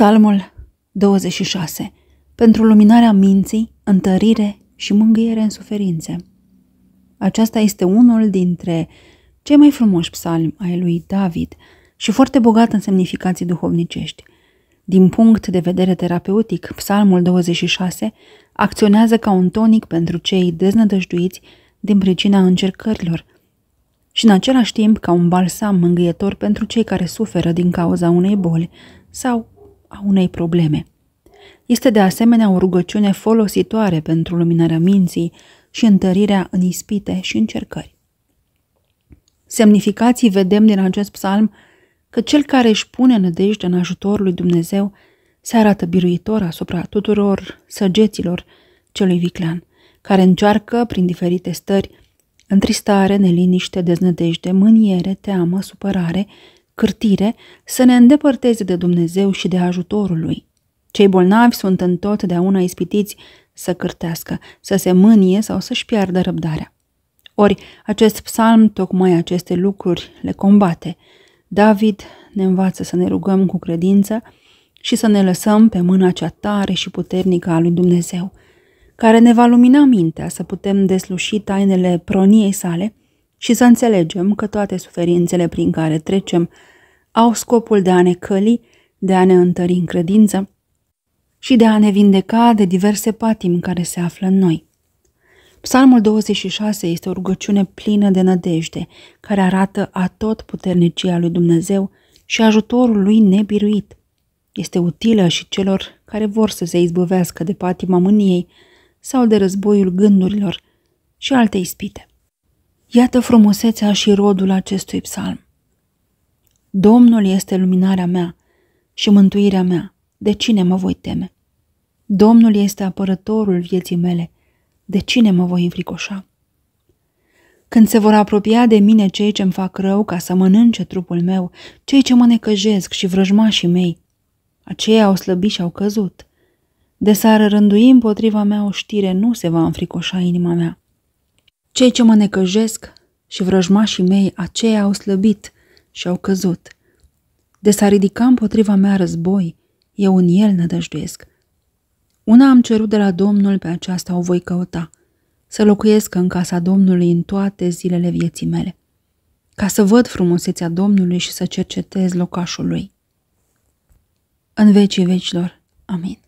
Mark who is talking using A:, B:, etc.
A: Psalmul 26. Pentru luminarea minții, întărire și mângâiere în suferințe. Aceasta este unul dintre cei mai frumoși psalmi ai lui David și foarte bogat în semnificații duhovnicești. Din punct de vedere terapeutic, psalmul 26 acționează ca un tonic pentru cei deznădăjduiți din pricina încercărilor și în același timp ca un balsam mângâietor pentru cei care suferă din cauza unei boli sau a unei probleme. Este de asemenea o rugăciune folositoare pentru luminarea minții și întărirea în ispite și încercări. Semnificații vedem din acest psalm că cel care își pune nădejde în ajutorul lui Dumnezeu se arată biruitor asupra tuturor săgeților celui viclean, care încearcă prin diferite stări, întristare, neliniște, deznădejde, mâniere, teamă, supărare cârtire, să ne îndepărteze de Dumnezeu și de ajutorul Lui. Cei bolnavi sunt întotdeauna ispitiți să cârtească, să se mânie sau să-și piardă răbdarea. Ori acest psalm tocmai aceste lucruri le combate. David ne învață să ne rugăm cu credință și să ne lăsăm pe mâna cea tare și puternică a lui Dumnezeu, care ne va lumina mintea să putem desluși tainele proniei sale – și să înțelegem că toate suferințele prin care trecem au scopul de a ne căli, de a ne întări în credință și de a ne vindeca de diverse patimi care se află în noi. Psalmul 26 este o rugăciune plină de nădejde, care arată tot puternicia lui Dumnezeu și ajutorul lui nebiruit. Este utilă și celor care vor să se izbăvească de patima mâniei sau de războiul gândurilor și alte ispite. Iată frumusețea și rodul acestui psalm. Domnul este luminarea mea și mântuirea mea, de cine mă voi teme? Domnul este apărătorul vieții mele, de cine mă voi înfricoșa? Când se vor apropia de mine cei ce-mi fac rău ca să mănânce trupul meu, cei ce mă necăjesc și vrăjmașii mei, aceia au slăbit și au căzut. De s-ar rândui împotriva mea o știre, nu se va înfricoșa inima mea. Cei ce mă necăjesc și vrăjmașii mei aceia au slăbit și au căzut. De s-a ridica împotriva mea război, eu în el nădăjduiesc. Una am cerut de la Domnul, pe aceasta o voi căuta, să locuiesc în casa Domnului în toate zilele vieții mele, ca să văd frumusețea Domnului și să cercetez locașul lui. În vecii vecilor. Amin.